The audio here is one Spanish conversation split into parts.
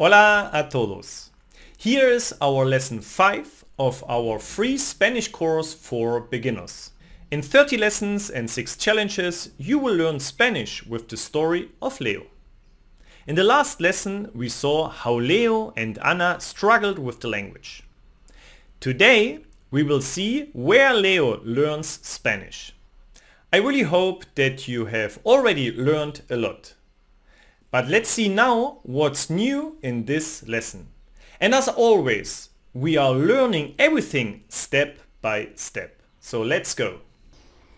Hola a todos. Here is our lesson 5 of our free Spanish course for beginners. In 30 lessons and 6 challenges you will learn Spanish with the story of Leo. In the last lesson we saw how Leo and Anna struggled with the language. Today we will see where Leo learns Spanish. I really hope that you have already learned a lot. But let's see now what's new in this lesson. And as always, we are learning everything step by step. So let's go.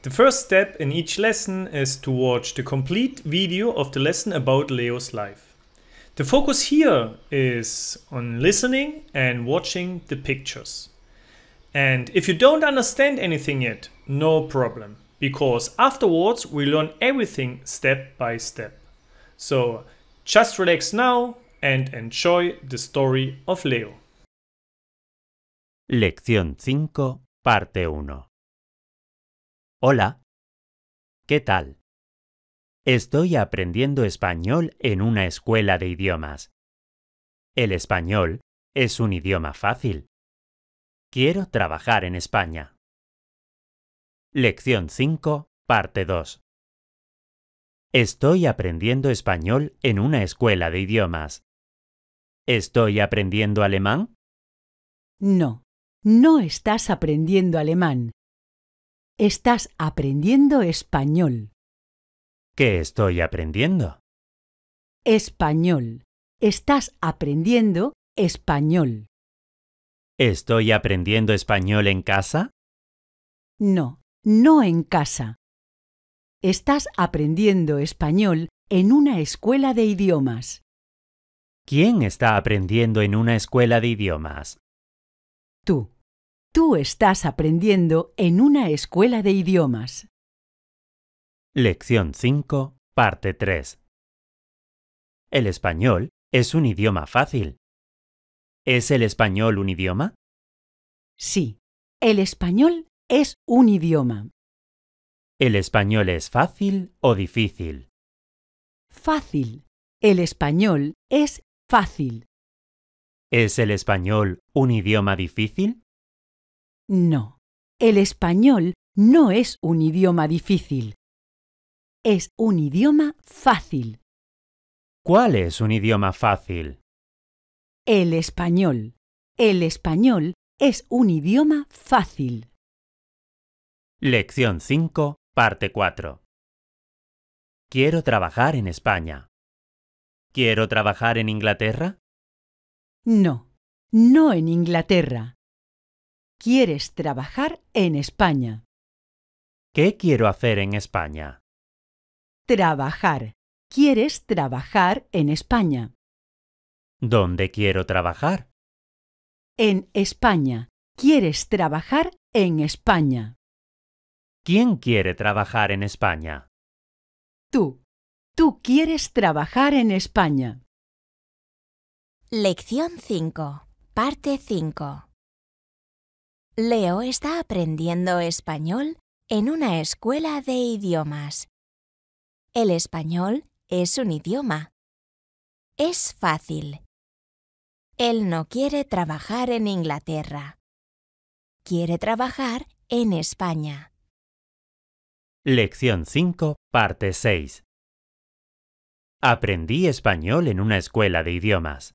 The first step in each lesson is to watch the complete video of the lesson about Leo's life. The focus here is on listening and watching the pictures. And if you don't understand anything yet, no problem, because afterwards we learn everything step by step. So just relax now and enjoy the story of Leo. Lección 5, parte 1. Hola. ¿Qué tal? Estoy aprendiendo español en una escuela de idiomas. El español es un idioma fácil. Quiero trabajar en España. Lección 5, parte 2. Estoy aprendiendo español en una escuela de idiomas. ¿Estoy aprendiendo alemán? No, no estás aprendiendo alemán. Estás aprendiendo español. ¿Qué estoy aprendiendo? Español. Estás aprendiendo español. ¿Estoy aprendiendo español en casa? No, no en casa. Estás aprendiendo español en una escuela de idiomas. ¿Quién está aprendiendo en una escuela de idiomas? Tú. Tú estás aprendiendo en una escuela de idiomas. Lección 5, parte 3. El español es un idioma fácil. ¿Es el español un idioma? Sí, el español es un idioma. ¿El español es fácil o difícil? Fácil. El español es fácil. ¿Es el español un idioma difícil? No. El español no es un idioma difícil. Es un idioma fácil. ¿Cuál es un idioma fácil? El español. El español es un idioma fácil. Lección 5. Parte 4. Quiero trabajar en España. ¿Quiero trabajar en Inglaterra? No, no en Inglaterra. Quieres trabajar en España. ¿Qué quiero hacer en España? Trabajar. Quieres trabajar en España. ¿Dónde quiero trabajar? En España. Quieres trabajar en España. ¿Quién quiere trabajar en España? Tú. Tú quieres trabajar en España. Lección 5. Parte 5. Leo está aprendiendo español en una escuela de idiomas. El español es un idioma. Es fácil. Él no quiere trabajar en Inglaterra. Quiere trabajar en España. Lección 5, parte 6. Aprendí español en una escuela de idiomas.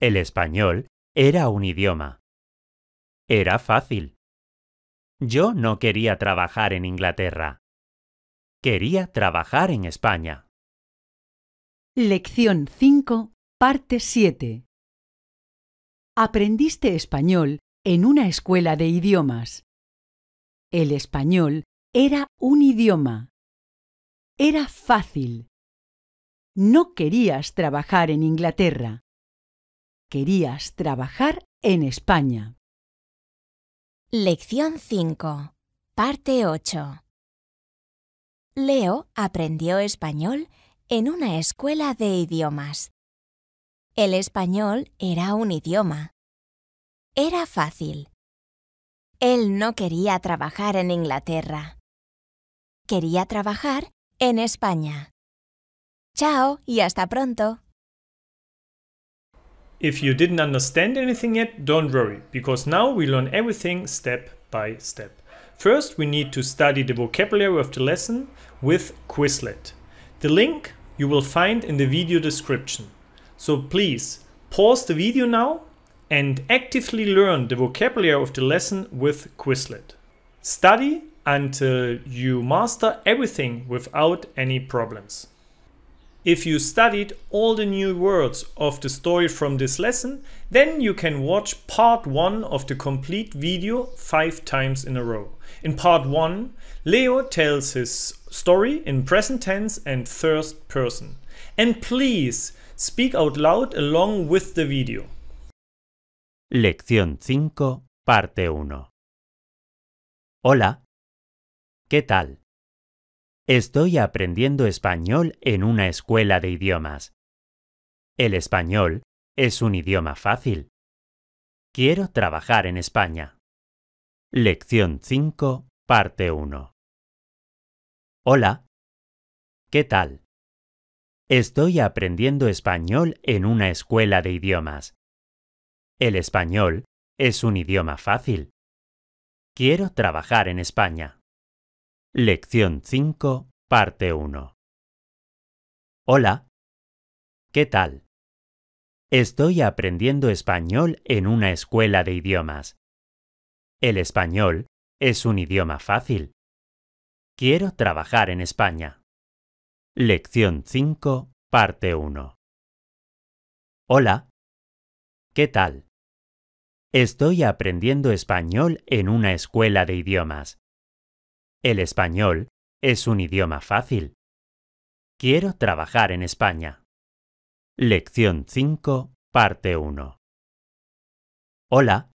El español era un idioma. Era fácil. Yo no quería trabajar en Inglaterra. Quería trabajar en España. Lección 5, parte 7. Aprendiste español en una escuela de idiomas. El español era un idioma. Era fácil. No querías trabajar en Inglaterra. Querías trabajar en España. Lección 5. Parte 8. Leo aprendió español en una escuela de idiomas. El español era un idioma. Era fácil. Él no quería trabajar en Inglaterra. quería trabajar en España. Chao y hasta pronto. If you didn't understand anything yet, don't worry, because now we learn everything step by step. First, we need to study the vocabulary of the lesson with Quizlet. The link you will find in the video description. So please pause the video now and actively learn the vocabulary of the lesson with Quizlet. Study until you master everything without any problems. If you studied all the new words of the story from this lesson, then you can watch part 1 of the complete video 5 times in a row. In part 1, Leo tells his story in present tense and first person. And please speak out loud along with the video. Lección 5, parte 1. Hola, ¿Qué tal? Estoy aprendiendo español en una escuela de idiomas. El español es un idioma fácil. Quiero trabajar en España. Lección 5, parte 1. Hola. ¿Qué tal? Estoy aprendiendo español en una escuela de idiomas. El español es un idioma fácil. Quiero trabajar en España. Lección 5, parte 1. Hola. ¿Qué tal? Estoy aprendiendo español en una escuela de idiomas. El español es un idioma fácil. Quiero trabajar en España. Lección 5, parte 1. Hola. ¿Qué tal? Estoy aprendiendo español en una escuela de idiomas. El español es un idioma fácil. Quiero trabajar en España. Lección 5, parte 1. Hola.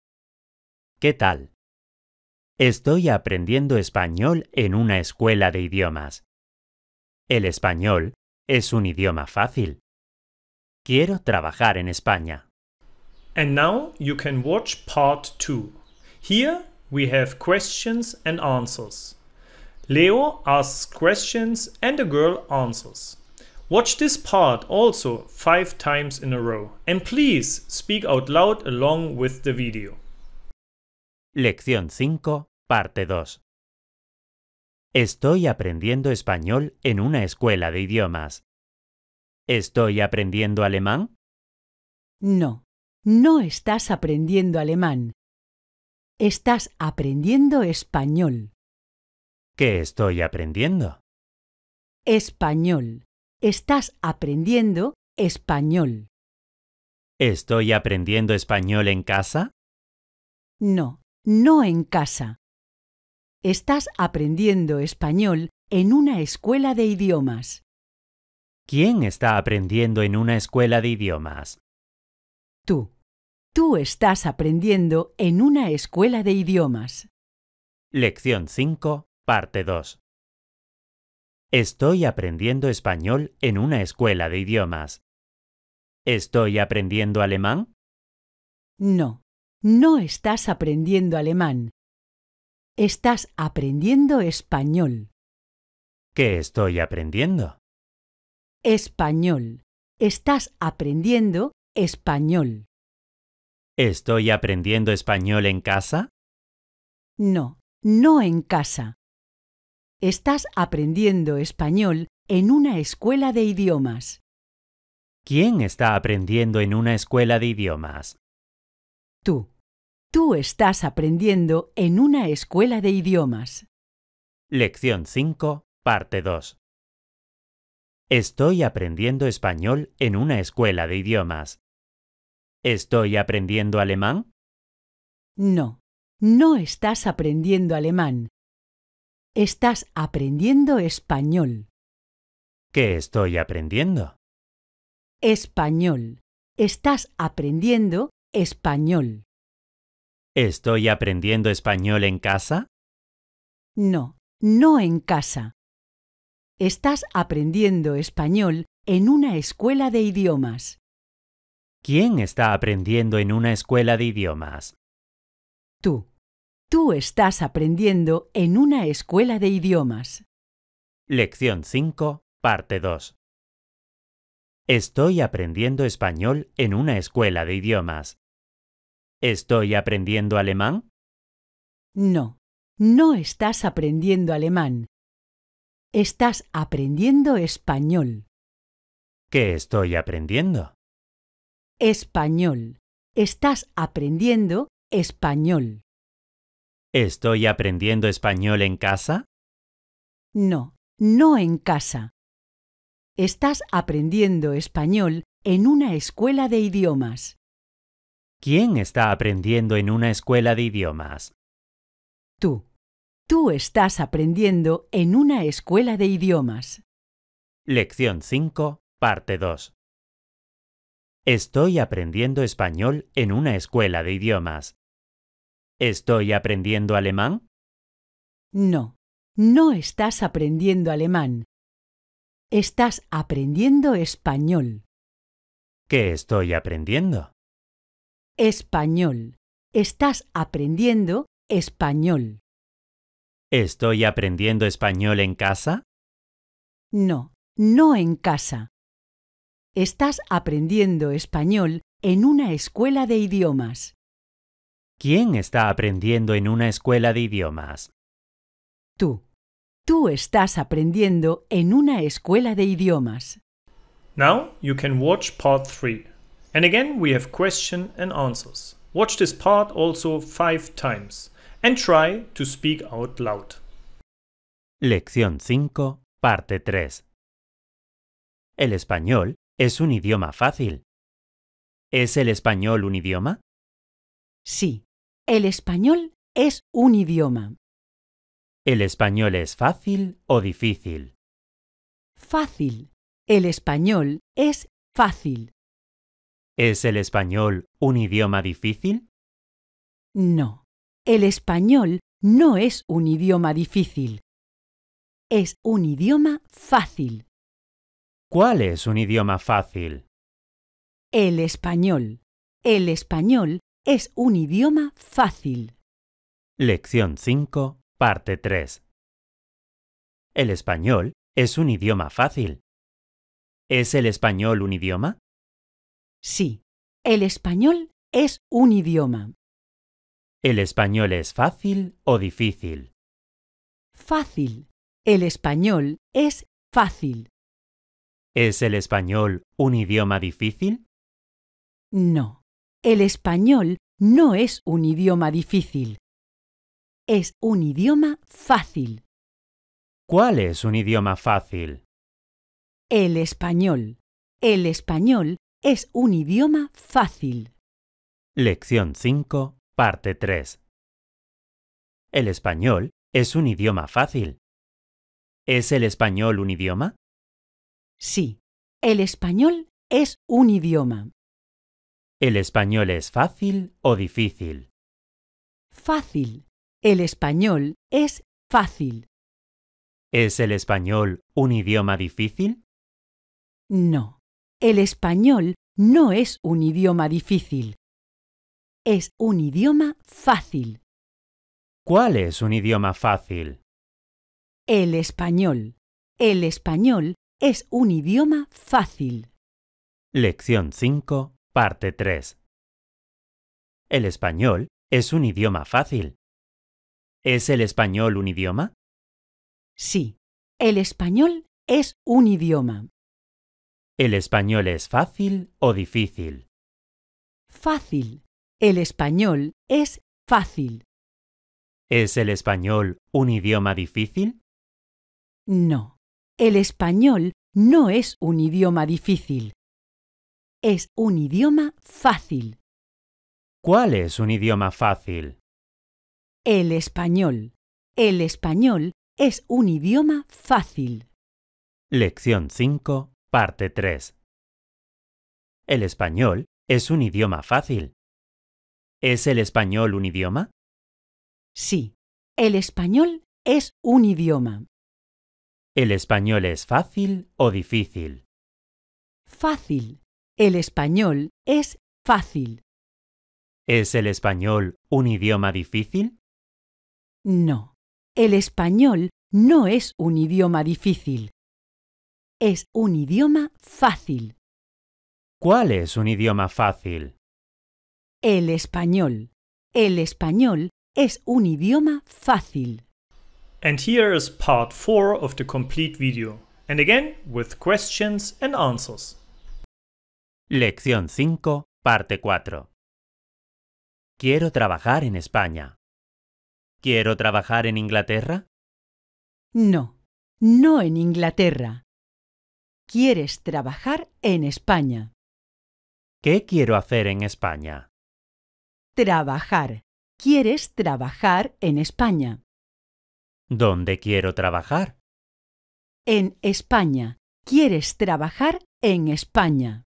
¿Qué tal? Estoy aprendiendo español en una escuela de idiomas. El español es un idioma fácil. Quiero trabajar en España. And now you can watch part 2. Here we have questions and answers. Leo asks questions and the girl answers. Watch this part also five times in a row and please speak out loud along with the video. Lección 5, parte 2. Estoy aprendiendo español en una escuela de idiomas. ¿Estoy aprendiendo alemán? No, no estás aprendiendo alemán. Estás aprendiendo español. ¿Qué estoy aprendiendo? Español. Estás aprendiendo español. ¿Estoy aprendiendo español en casa? No, no en casa. Estás aprendiendo español en una escuela de idiomas. ¿Quién está aprendiendo en una escuela de idiomas? Tú. Tú estás aprendiendo en una escuela de idiomas. Lección 5. Parte 2. Estoy aprendiendo español en una escuela de idiomas. ¿Estoy aprendiendo alemán? No, no estás aprendiendo alemán. Estás aprendiendo español. ¿Qué estoy aprendiendo? Español. Estás aprendiendo español. ¿Estoy aprendiendo español en casa? No, no en casa. Estás aprendiendo español en una escuela de idiomas. ¿Quién está aprendiendo en una escuela de idiomas? Tú. Tú estás aprendiendo en una escuela de idiomas. Lección 5, parte 2. Estoy aprendiendo español en una escuela de idiomas. ¿Estoy aprendiendo alemán? No, no estás aprendiendo alemán. Estás aprendiendo español. ¿Qué estoy aprendiendo? Español. Estás aprendiendo español. ¿Estoy aprendiendo español en casa? No, no en casa. Estás aprendiendo español en una escuela de idiomas. ¿Quién está aprendiendo en una escuela de idiomas? Tú. Tú estás aprendiendo en una escuela de idiomas. Lección 5, parte 2. Estoy aprendiendo español en una escuela de idiomas. ¿Estoy aprendiendo alemán? No, no estás aprendiendo alemán. Estás aprendiendo español. ¿Qué estoy aprendiendo? Español. Estás aprendiendo español. ¿Estoy aprendiendo español en casa? No, no en casa. Estás aprendiendo español en una escuela de idiomas. ¿Quién está aprendiendo en una escuela de idiomas? Tú. Tú estás aprendiendo en una escuela de idiomas. Lección 5, parte 2. Estoy aprendiendo español en una escuela de idiomas. ¿Estoy aprendiendo alemán? No, no estás aprendiendo alemán. Estás aprendiendo español. ¿Qué estoy aprendiendo? Español. Estás aprendiendo español. ¿Estoy aprendiendo español en casa? No, no en casa. Estás aprendiendo español en una escuela de idiomas. ¿Quién está aprendiendo en una escuela de idiomas? Tú. Tú estás aprendiendo en una escuela de idiomas. Now you can watch part 3. And again we have question and answers. Watch this part also 5 times and try to speak out loud. Lección 5, parte 3. El español es un idioma fácil. ¿Es el español un idioma? Sí, el español es un idioma. ¿El español es fácil o difícil? Fácil. El español es fácil. ¿Es el español un idioma difícil? No. El español no es un idioma difícil. Es un idioma fácil. ¿Cuál es un idioma fácil? El español. El español es un idioma fácil. Lección 5, parte 3. El español es un idioma fácil. ¿Es el español un idioma? Sí, el español es un idioma. ¿El español es fácil o difícil? Fácil. El español es fácil. ¿Es el español un idioma difícil? No el español no es un idioma difícil. Es un idioma fácil. ¿Cuál es un idioma fácil? El español. El español es un idioma fácil. Lección 5, parte 3. El español es un idioma fácil. ¿Es el español un idioma? Sí, el español es un idioma. ¿El español es fácil o difícil? Fácil. El español es fácil. ¿Es el español un idioma difícil? No. El español no es un idioma difícil. Es un idioma fácil. ¿Cuál es un idioma fácil? El español. El español es un idioma fácil. Lección 5 Parte 3. El español es un idioma fácil. ¿Es el español un idioma? Sí, el español es un idioma. ¿El español es fácil o difícil? Fácil. El español es fácil. ¿Es el español un idioma difícil? No. El español no es un idioma difícil es un idioma fácil. ¿Cuál es un idioma fácil? El español. El español es un idioma fácil. Lección 5, parte 3. El español es un idioma fácil. ¿Es el español un idioma? Sí, el español es un idioma. ¿El español es fácil o difícil? Fácil. El español es fácil. ¿Es el español un idioma difícil? No, el español no es un idioma difícil. Es un idioma fácil. ¿Cuál es un idioma fácil? El español. El español es un idioma fácil. And here is part 4 of the complete video. And again with questions and answers. Lección 5, parte 4. Quiero trabajar en España. ¿Quiero trabajar en Inglaterra? No, no en Inglaterra. Quieres trabajar en España. ¿Qué quiero hacer en España? Trabajar. Quieres trabajar en España. ¿Dónde quiero trabajar? En España. Quieres trabajar en España.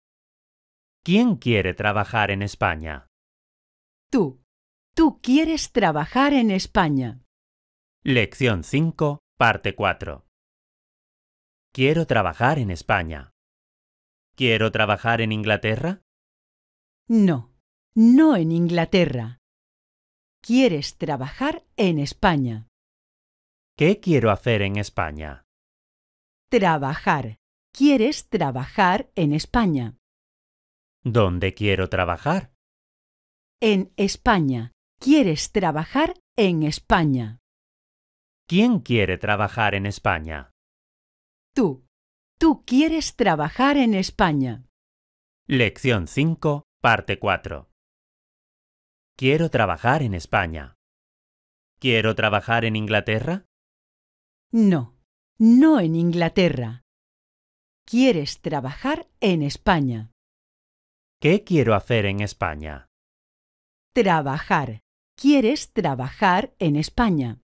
¿Quién quiere trabajar en España? Tú. Tú quieres trabajar en España. Lección 5, parte 4. Quiero trabajar en España. ¿Quiero trabajar en Inglaterra? No, no en Inglaterra. Quieres trabajar en España. ¿Qué quiero hacer en España? Trabajar. Quieres trabajar en España. ¿Dónde quiero trabajar? En España. ¿Quieres trabajar en España? ¿Quién quiere trabajar en España? Tú. Tú quieres trabajar en España. Lección 5, parte 4. Quiero trabajar en España. ¿Quiero trabajar en Inglaterra? No, no en Inglaterra. ¿Quieres trabajar en España? ¿Qué quiero hacer en España? Trabajar. ¿Quieres trabajar en España?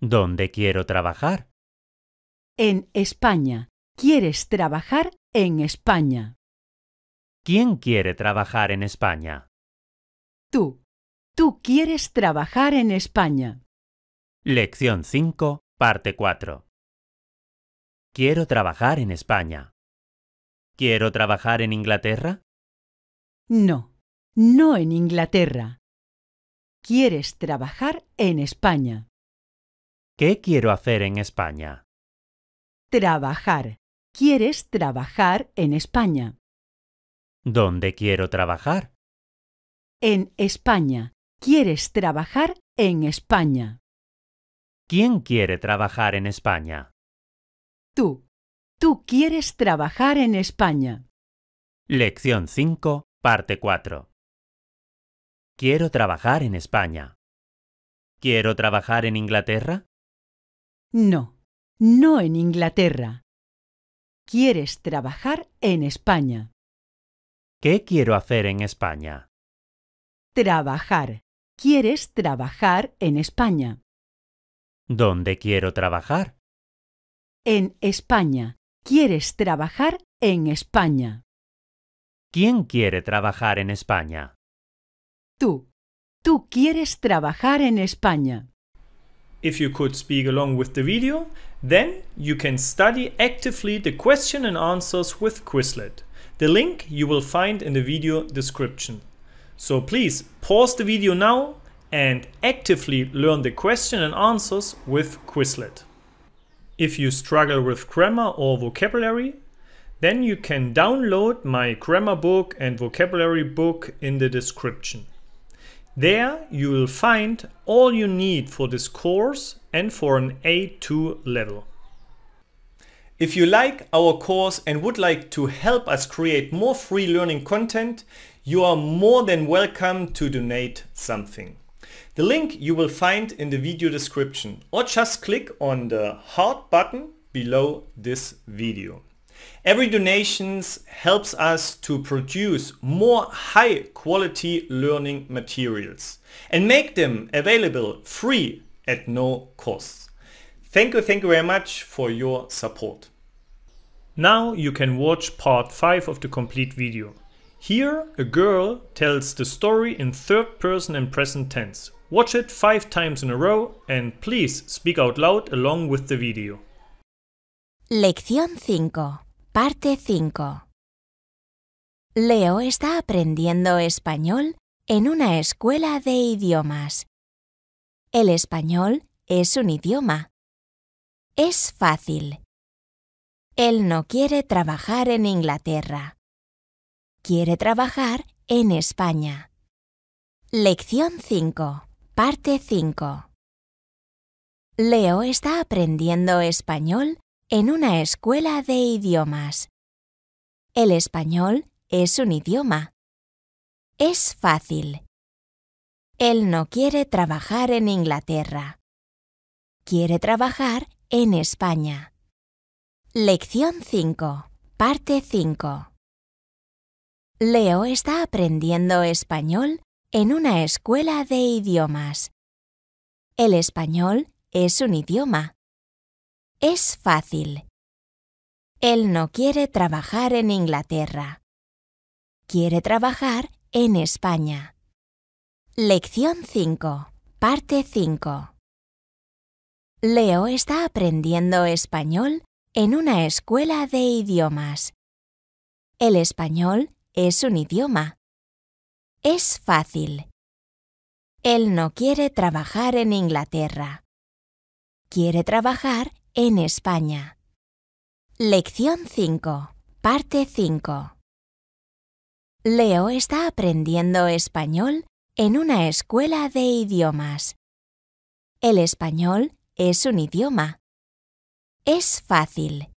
¿Dónde quiero trabajar? En España. ¿Quieres trabajar en España? ¿Quién quiere trabajar en España? Tú. Tú quieres trabajar en España. Lección 5, parte 4. Quiero trabajar en España. ¿Quiero trabajar en Inglaterra? No, no en Inglaterra. Quieres trabajar en España. ¿Qué quiero hacer en España? Trabajar. Quieres trabajar en España. ¿Dónde quiero trabajar? En España. Quieres trabajar en España. ¿Quién quiere trabajar en España? Tú. Tú quieres trabajar en España. Lección 5. Parte 4. Quiero trabajar en España. ¿Quiero trabajar en Inglaterra? No, no en Inglaterra. Quieres trabajar en España. ¿Qué quiero hacer en España? Trabajar. Quieres trabajar en España. ¿Dónde quiero trabajar? En España. Quieres trabajar en España. ¿Quién quiere trabajar en España? Tú. Tú quieres trabajar en España. If you could speak along with the video, then you can study actively the question and answers with Quizlet. The link you will find in the video description. So please pause the video now and actively learn the question and answers with Quizlet. If you struggle with grammar or vocabulary, then you can download my grammar book and vocabulary book in the description. There you will find all you need for this course and for an A2 level. If you like our course and would like to help us create more free learning content, you are more than welcome to donate something. The link you will find in the video description or just click on the heart button below this video. Every donations helps us to produce more high quality learning materials and make them available free at no cost. Thank you, thank you very much for your support. Now you can watch part 5 of the complete video. Here a girl tells the story in third person and present tense. Watch it 5 times in a row and please speak out loud along with the video. Lección 5 Parte 5. Leo está aprendiendo español en una escuela de idiomas. El español es un idioma. Es fácil. Él no quiere trabajar en Inglaterra. Quiere trabajar en España. Lección 5. Parte 5. Leo está aprendiendo español en una escuela de idiomas. El español es un idioma. Es fácil. Él no quiere trabajar en Inglaterra. Quiere trabajar en España. Lección 5. Parte 5. Leo está aprendiendo español en una escuela de idiomas. El español es un idioma es fácil. Él no quiere trabajar en Inglaterra. Quiere trabajar en España. Lección 5. Parte 5. Leo está aprendiendo español en una escuela de idiomas. El español es un idioma. Es fácil. Él no quiere trabajar en Inglaterra. Quiere trabajar en en España. Lección 5. Parte 5. Leo está aprendiendo español en una escuela de idiomas. El español es un idioma. Es fácil.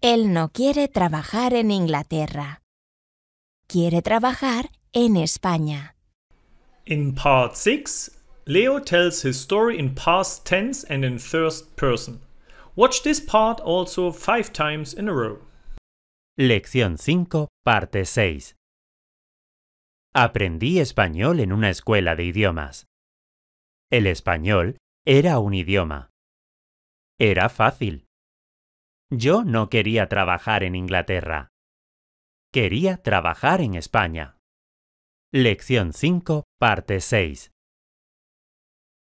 Él no quiere trabajar en Inglaterra. Quiere trabajar en España. Leo tells his story in past tense and in first person. Watch this part also five times in a row. Lección 5, parte 6. Aprendí español en una escuela de idiomas. El español era un idioma. Era fácil. Yo no quería trabajar en Inglaterra. Quería trabajar en España. Lección 5, parte 6.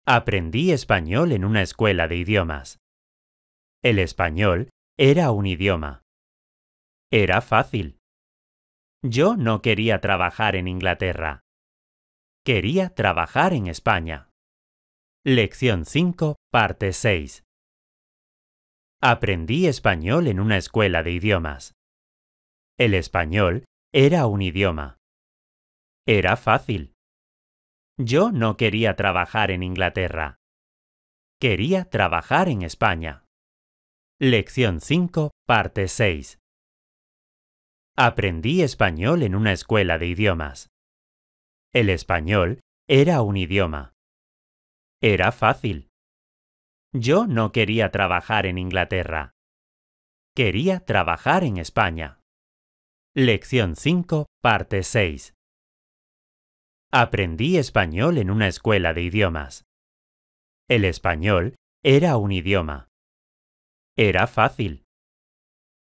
Aprendí español en una escuela de idiomas. El español era un idioma. Era fácil. Yo no quería trabajar en Inglaterra. Quería trabajar en España. Lección 5, parte 6. Aprendí español en una escuela de idiomas. El español era un idioma. Era fácil. Yo no quería trabajar en Inglaterra. Quería trabajar en España. Lección 5, parte 6. Aprendí español en una escuela de idiomas. El español era un idioma. Era fácil. Yo no quería trabajar en Inglaterra. Quería trabajar en España. Lección 5, parte 6 aprendí español en una escuela de idiomas. El español era un idioma. Era fácil.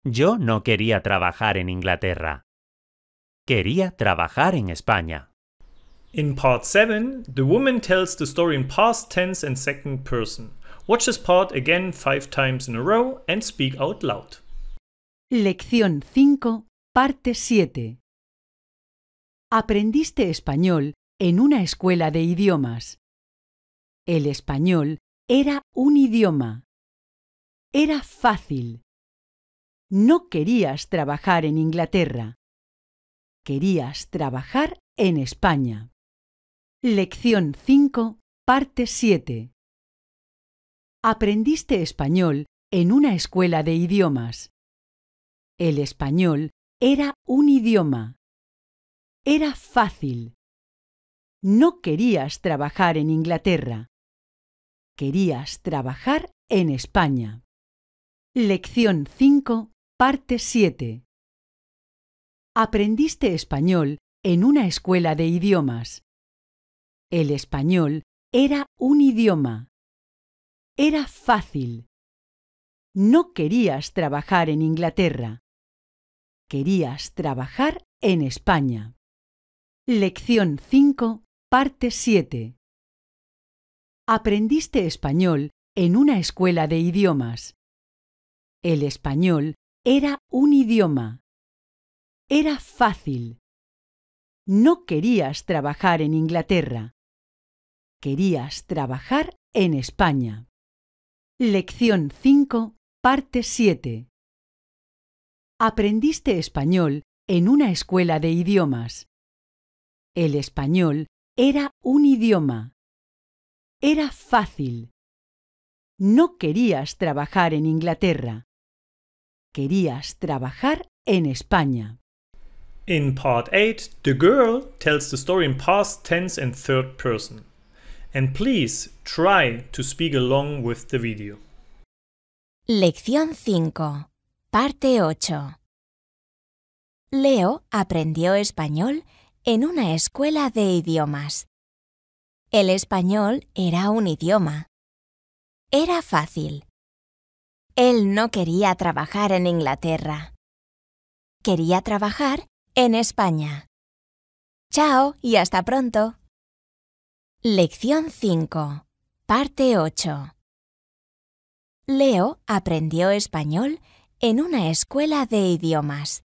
Yo no quería trabajar en Inglaterra. Quería trabajar en España. In part 7, the woman tells the story in past tense and second person. Watch this part again five times in a row and speak out loud. Lección 5, parte 7. Aprendiste español en una escuela de idiomas. El español era un idioma. Era fácil. No querías trabajar en Inglaterra. Querías trabajar en España. Lección 5, parte 7. Aprendiste español en una escuela de idiomas. El español era un idioma. Era fácil. No querías trabajar en Inglaterra. Querías trabajar en España. Lección 5, parte 7. Aprendiste español en una escuela de idiomas. El español era un idioma. Era fácil. No querías trabajar en Inglaterra. Querías trabajar en España. Lección 5, Parte 7. Aprendiste español en una escuela de idiomas. El español era un idioma. Era fácil. No querías trabajar en Inglaterra. Querías trabajar en España. Lección 5, parte 7. Aprendiste español en una escuela de idiomas. El español era un idioma. Era fácil. No querías trabajar en Inglaterra. Querías trabajar en España. In part 8, the girl tells the story in past tense and third person. And please try to speak along with the video. Lección 5, parte 8. Leo aprendió español en una escuela de idiomas. El español era un idioma. Era fácil. Él no quería trabajar en Inglaterra. Quería trabajar en España. Chao y hasta pronto. Lección 5. Parte 8. Leo aprendió español en una escuela de idiomas.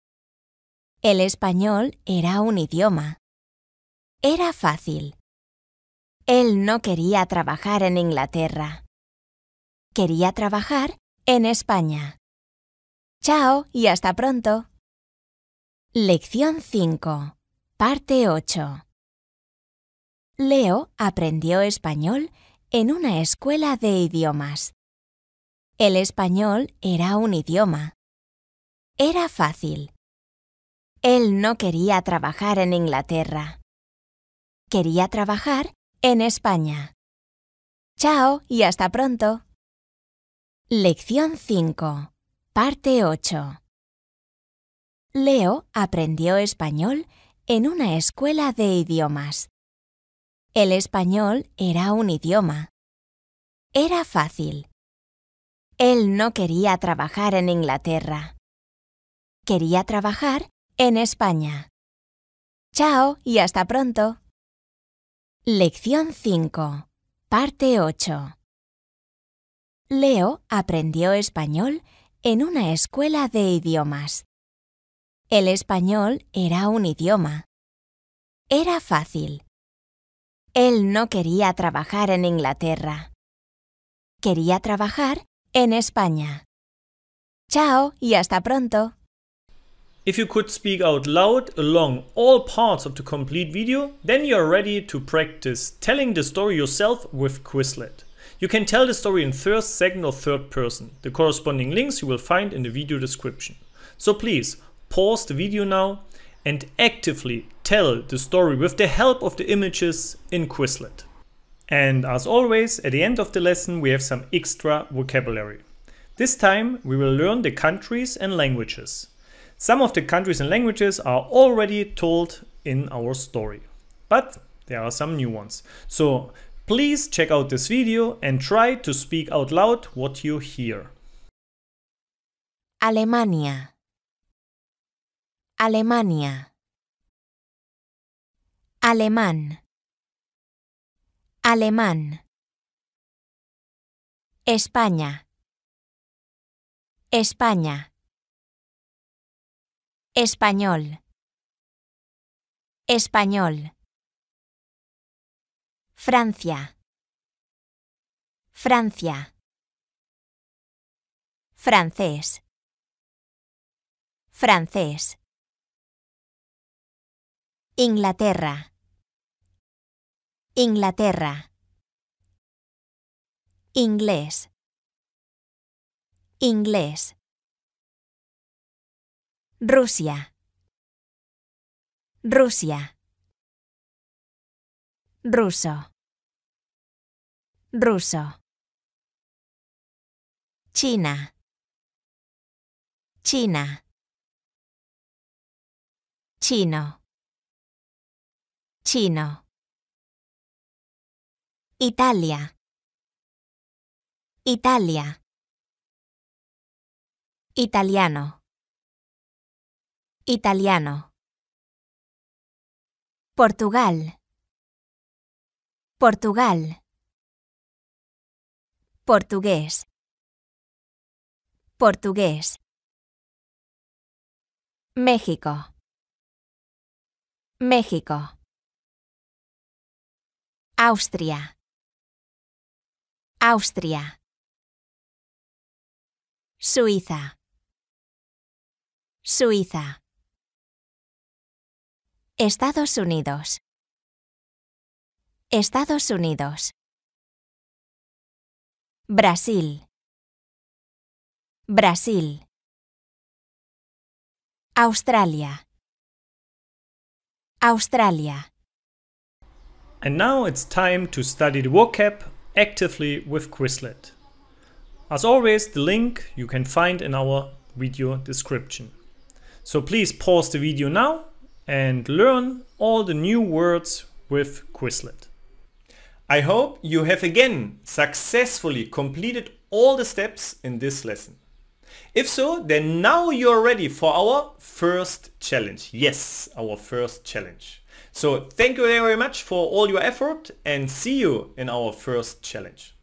El español era un idioma. Era fácil. Él no quería trabajar en Inglaterra. Quería trabajar en España. Chao y hasta pronto. Lección 5. Parte 8. Leo aprendió español en una escuela de idiomas. El español era un idioma. Era fácil. Él no quería trabajar en Inglaterra. Quería trabajar en España. Chao y hasta pronto. Lección 5. Parte 8. Leo aprendió español en una escuela de idiomas. El español era un idioma. Era fácil. Él no quería trabajar en Inglaterra. Quería trabajar en España. Chao y hasta pronto. Lección 5. Parte 8. Leo aprendió español en una escuela de idiomas. El español era un idioma. Era fácil. Él no quería trabajar en Inglaterra. Quería trabajar en España. Chao y hasta pronto. If you could speak out loud along all parts of the complete video, then you're ready to practice telling the story yourself with Quizlet. You can tell the story in first, second or third person. The corresponding links you will find in the video description. So please, pause the video now and actively tell the story with the help of the images in Quizlet. And as always, at the end of the lesson we have some extra vocabulary. This time we will learn the countries and languages. Some of the countries and languages are already told in our story, but there are some new ones. So please check out this video and try to speak out loud what you hear. Alemania Alemania Alemán Alemán España España Español. Español. Francia. Francia. Francés. Francés. Inglaterra. Inglaterra. Inglés. Inglés. Rusia. Rusia. Ruso. Ruso. China. China. Chino. Chino. Italia. Italia. Italiano. Italiano. Portugal. Portugal. Portugués. Portugués. México. México. Austria. Austria. Suiza. Suiza. Estados Unidos. Estados Unidos. Brasil. Brasil. Australia. Australia. And now it's time to study the vocab actively with Quizlet. As always, the link you can find in our video description. So please pause the video now and learn all the new words with Quizlet. I hope you have again successfully completed all the steps in this lesson. If so, then now you're ready for our first challenge. Yes, our first challenge. So thank you very much for all your effort and see you in our first challenge.